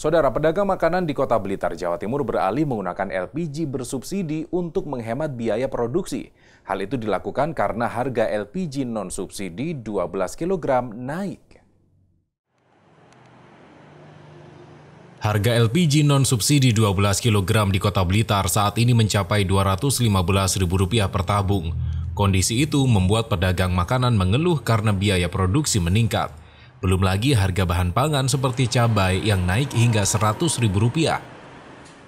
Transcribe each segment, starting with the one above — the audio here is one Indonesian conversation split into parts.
Saudara pedagang makanan di Kota Blitar, Jawa Timur beralih menggunakan LPG bersubsidi untuk menghemat biaya produksi. Hal itu dilakukan karena harga LPG non-subsidi 12 kg naik. Harga LPG non-subsidi 12 kg di Kota Blitar saat ini mencapai Rp215.000 per tabung. Kondisi itu membuat pedagang makanan mengeluh karena biaya produksi meningkat. Belum lagi harga bahan pangan seperti cabai yang naik hingga Rp100.000.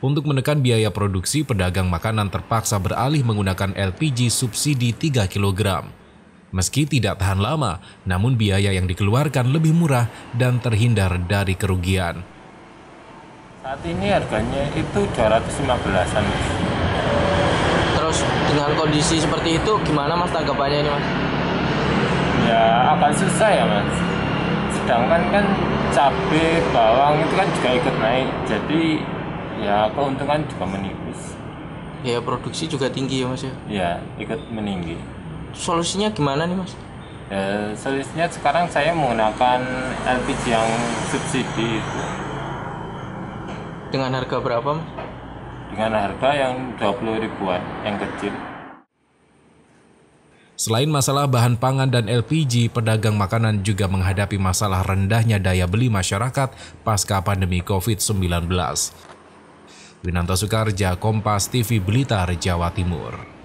Untuk menekan biaya produksi, pedagang makanan terpaksa beralih menggunakan LPG subsidi 3 kg. Meski tidak tahan lama, namun biaya yang dikeluarkan lebih murah dan terhindar dari kerugian. Saat ini harganya itu 215-an. Terus dengan kondisi seperti itu, gimana mas tanggapannya ini mas? Ya akan susah ya mas sedangkan kan, kan cabai bawang itu kan juga ikut naik jadi ya keuntungan juga menipis ya produksi juga tinggi ya mas ya ya ikut meninggi solusinya gimana nih mas ya, solusinya sekarang saya menggunakan LPG yang subsidi itu dengan harga berapa mas dengan harga yang 20 ribuan yang kecil Selain masalah bahan pangan dan LPG, pedagang makanan juga menghadapi masalah rendahnya daya beli masyarakat pasca pandemi COVID-19. Winanto Sukarja, Kompas TV Blitar, Jawa Timur.